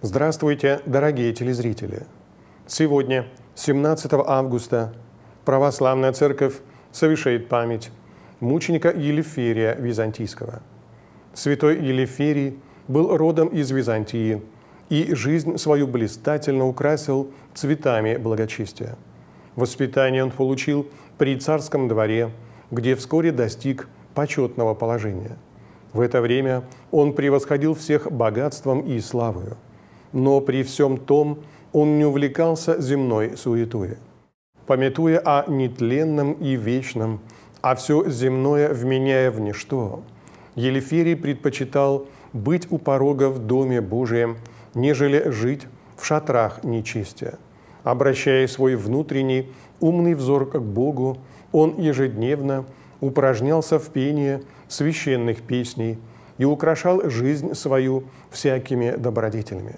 Здравствуйте, дорогие телезрители! Сегодня, 17 августа, Православная Церковь совершает память мученика Елеферия Византийского. Святой Елеферий был родом из Византии и жизнь свою блистательно украсил цветами благочестия. Воспитание он получил при царском дворе, где вскоре достиг почетного положения. В это время он превосходил всех богатством и славою – но при всем том он не увлекался земной суетой. Пометуя о нетленном и вечном, а все земное вменяя в ничто, Елиферий предпочитал быть у порога в Доме Божием, нежели жить в шатрах нечистия. Обращая свой внутренний умный взор к Богу, он ежедневно упражнялся в пении священных песней и украшал жизнь свою всякими добродетелями.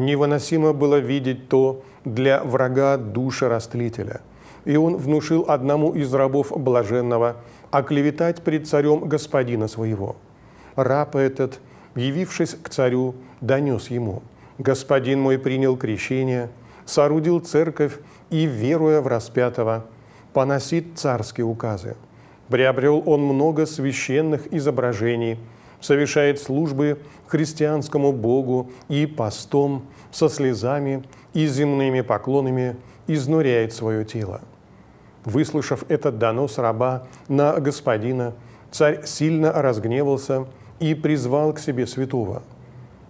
Невыносимо было видеть то для врага душерастлителя. И он внушил одному из рабов блаженного оклеветать пред царем господина своего. Раб этот, явившись к царю, донес ему, «Господин мой принял крещение, соорудил церковь и, веруя в распятого, поносит царские указы. Приобрел он много священных изображений – совершает службы христианскому Богу и постом со слезами и земными поклонами изнуряет свое тело. Выслушав этот донос раба на господина, царь сильно разгневался и призвал к себе святого.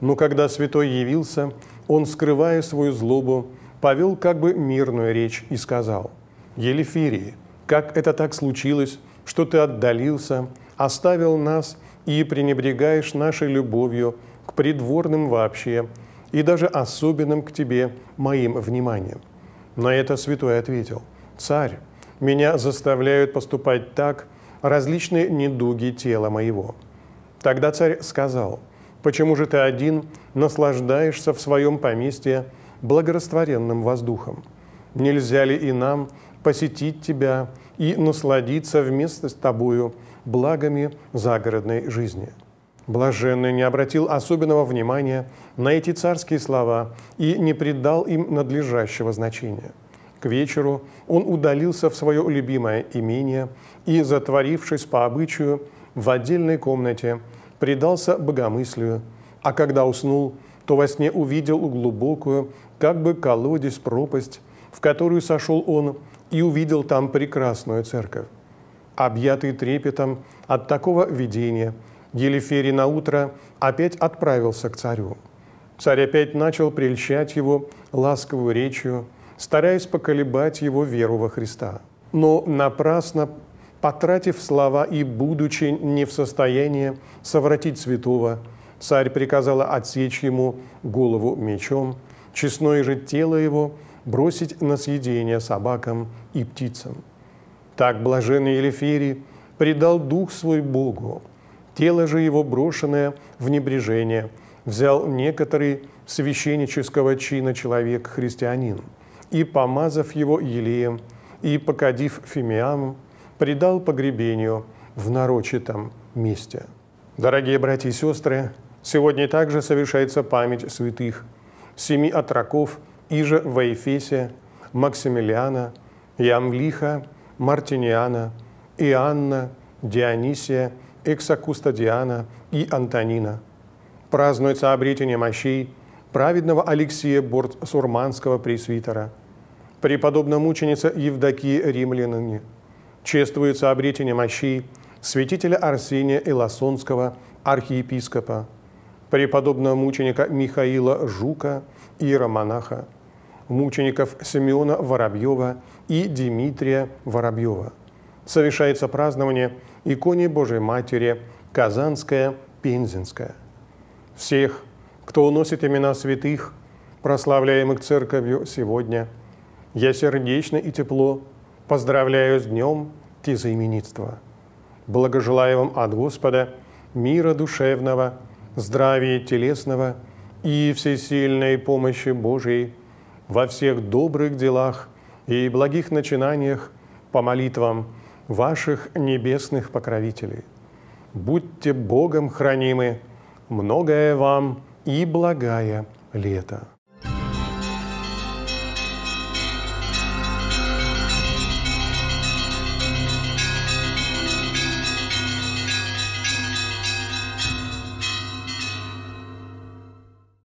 Но когда святой явился, он, скрывая свою злобу, повел как бы мирную речь и сказал, «Елефирии, как это так случилось, что ты отдалился, оставил нас – и пренебрегаешь нашей любовью к придворным вообще и даже особенным к тебе моим вниманием». На это святой ответил, «Царь, меня заставляют поступать так различные недуги тела моего». Тогда царь сказал, «Почему же ты один наслаждаешься в своем поместье благорастворенным воздухом? Нельзя ли и нам посетить тебя и насладиться вместе с тобою – благами загородной жизни. Блаженный не обратил особенного внимания на эти царские слова и не придал им надлежащего значения. К вечеру он удалился в свое любимое имение и, затворившись по обычаю, в отдельной комнате предался богомыслию, а когда уснул, то во сне увидел глубокую, как бы колодец пропасть, в которую сошел он и увидел там прекрасную церковь объятый трепетом от такого видения, Елиферий утро опять отправился к царю. Царь опять начал прельщать его ласковую речью, стараясь поколебать его веру во Христа. Но напрасно, потратив слова и будучи не в состоянии совратить святого, царь приказал отсечь ему голову мечом, честное же тело его бросить на съедение собакам и птицам. Так блаженный Елеферий предал дух свой Богу, тело же его брошенное в небрежение, взял некоторый священнического чина человек-христианин, и, помазав его елеем, и, покадив фимиамом, предал погребению в нарочитом месте. Дорогие братья и сестры, сегодня также совершается память святых семи отроков Ижа Ваефесе, Максимилиана, Ямлиха, Мартиниана, Иоанна, Дионисия, Эксакуста Диана и Антонина. Празднуется обретение мощей праведного Алексея Борт-Сурманского пресвитера, преподобно мученица Евдокии Римлянине. Чествуется обретение мощей святителя Арсения Илосонского, архиепископа, преподобного мученика Михаила Жука, иеромонаха. монаха мучеников Симеона Воробьева и Дмитрия Воробьева. Совершается празднование иконе Божьей Матери Казанская Пензенская. Всех, кто уносит имена святых, прославляемых церковью сегодня, я сердечно и тепло поздравляю с днем тезаименитства. Благожелаю вам от Господа мира душевного, здравия телесного и всесильной помощи Божией – во всех добрых делах и благих начинаниях по молитвам ваших небесных покровителей. Будьте Богом хранимы, многое вам и благая лето.